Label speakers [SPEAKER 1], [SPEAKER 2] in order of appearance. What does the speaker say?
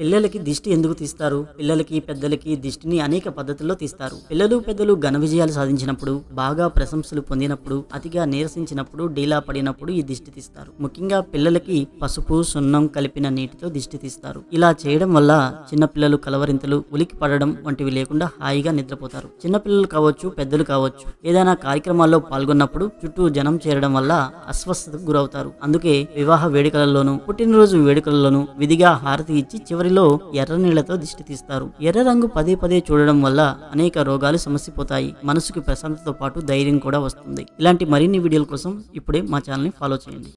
[SPEAKER 1] పిల్లలకి దిష్టి ఎందుకు తీస్తారు పిల్లలకి పెద్దలకి దిష్టిని అనేక పద్ధతుల్లో తీస్తారు పిల్లలు పెద్దలు ఘన విజయాలు సాధించినప్పుడు బాగా ప్రశంసలు పొందినప్పుడు అతిగా నీరసించినప్పుడు డీలా పడినప్పుడు ఈ దిష్టి తీస్తారు ముఖ్యంగా పిల్లలకి పసుపు సున్నం కలిపిన నీటితో దిష్టి తీస్తారు ఇలా చేయడం వల్ల చిన్నపిల్లలు కలవరింతలు ఉలికి పడడం వంటివి లేకుండా హాయిగా నిద్రపోతారు చిన్నపిల్లలు కావచ్చు పెద్దలు కావచ్చు ఏదైనా కార్యక్రమాల్లో పాల్గొన్నప్పుడు చుట్టూ జనం చేరడం వల్ల అస్వస్థతకు గురవుతారు అందుకే వివాహ వేడుకలలోనూ పుట్టినరోజు వేడుకలలోనూ విధిగా హారతి ఇచ్చి చివరి చివరిలో ఎర్ర నీళ్లతో దిష్టి తీస్తారు ఎర్ర రంగు పదే పదే చూడడం వల్ల అనేక రోగాలు సమస్యపోతాయి మనసుకు ప్రశాంతతో పాటు ధైర్యం కూడా వస్తుంది ఇలాంటి మరిన్ని వీడియోల కోసం ఇప్పుడే మా ఛానల్ని
[SPEAKER 2] ఫాలో చేయండి